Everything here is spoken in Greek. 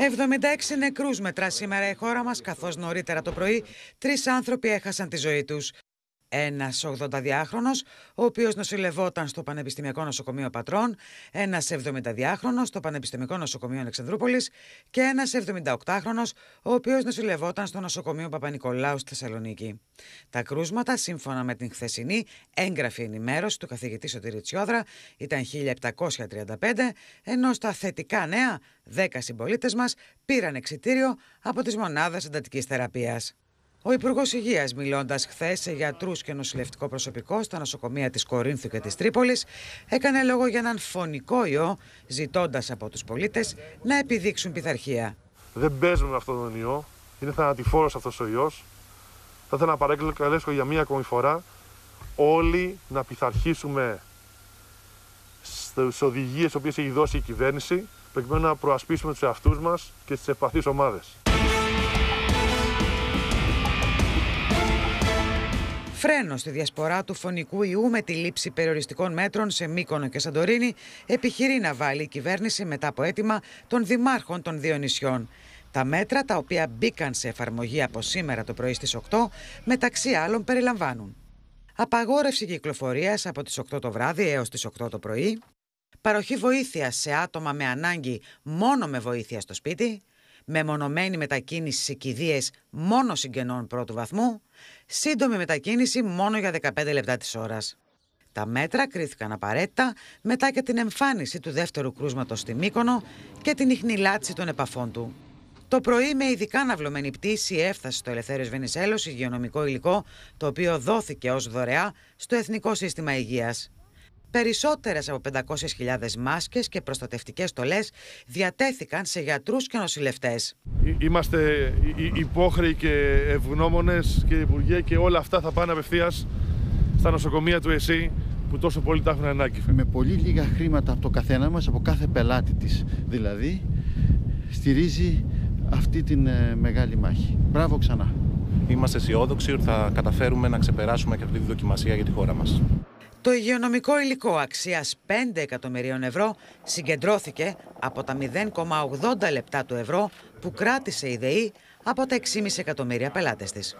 76 νεκρούς μετρά σήμερα η χώρα μας, καθώς νωρίτερα το πρωί τρεις άνθρωποι έχασαν τη ζωή τους ένας 82χρονο, ο οποίος νοσηλευόταν στο Πανεπιστημιακό Νοσοκομείο Πατρών, ένας 70διάχρονο στο Πανεπιστημιακό Νοσοκομείο Αλεξανδρούπολης και ένας 78χρονο, ο οποίος νοσηλευόταν στο Νοσοκομείο Παπα-Νικολάου στη Θεσσαλονίκη. Τα κρούσματα, σύμφωνα με την χθεσινή έγγραφη ενημέρωση του καθηγητή Σωτήρη Τσιόδρα, ήταν 1735, ενώ στα θετικά νέα, 10 συμπολίτες μας πήραν εξητήριο από τις μονάδες εντατικής θεραπείας. Ο Υπουργός Υγείας, μιλώντας χθες σε γιατρούς και νοσηλευτικό προσωπικό στα νοσοκομεία της Κορίνθου και της Τρίπολης, έκανε λόγο για έναν φωνικό ιό, ζητώντας από τους πολίτες να επιδείξουν πειθαρχία. Δεν παίζουμε αυτόν τον ιό. Είναι θανατηφόρος αυτός ο ιός. Θα ήθελα να παρακαλέσω για μία ακόμη φορά όλοι να πειθαρχήσουμε στις οδηγίες που έχει δώσει η κυβέρνηση, προκειμένου να προασπίσουμε τους εαυτούς μας και τις ευπαθείς ομάδες. Φρένο στη διασπορά του φωνικού ιού με τη λήψη περιοριστικών μέτρων σε Μύκονο και Σαντορίνη επιχειρεί να βάλει η κυβέρνηση μετά από αίτημα των δημάρχων των δύο νησιών. Τα μέτρα τα οποία μπήκαν σε εφαρμογή από σήμερα το πρωί στις 8 μεταξύ άλλων περιλαμβάνουν απαγόρευση κυκλοφορίας από τις 8 το βράδυ έως τις 8 το πρωί, παροχή βοήθειας σε άτομα με ανάγκη μόνο με βοήθεια στο σπίτι, με μονομένη μετακίνηση σε κηδείες μόνο συγγενών πρώτου βαθμού, σύντομη μετακίνηση μόνο για 15 λεπτά της ώρας. Τα μέτρα κρίθηκαν απαραίτητα μετά και την εμφάνιση του δεύτερου κρούσματος στη Μύκονο και την ιχνηλάτηση των επαφών του. Το πρωί με ειδικά αναβλωμένη πτήση έφτασε στο Ελευθέριος Βενισέλος υγειονομικό υλικό το οποίο δόθηκε ως δωρεά στο Εθνικό Σύστημα Υγείας. Περισσότερες από 500.000 μάσκες και προστατευτικές στολές διατέθηκαν σε γιατρούς και νοσηλευτές. Είμαστε υπόχρεοι και ευγνώμονες και Υπουργέ και όλα αυτά θα πάνε απευθείας στα νοσοκομεία του ΕΣΥ που τόσο πολύ τα έχουν ανάγκη. Με πολύ λίγα χρήματα από το καθένα μας, από κάθε πελάτη της δηλαδή, στηρίζει αυτή την ε, μεγάλη μάχη. Μπράβο ξανά. Είμαστε αισιόδοξοι ότι θα καταφέρουμε να ξεπεράσουμε και αυτή τη δοκιμασία για τη χώρα μας. Το υγειονομικό υλικό αξίας 5 εκατομμυρίων ευρώ συγκεντρώθηκε από τα 0,80 λεπτά του ευρώ που κράτησε η ΔΕΗ από τα 6,5 εκατομμύρια πελάτες της.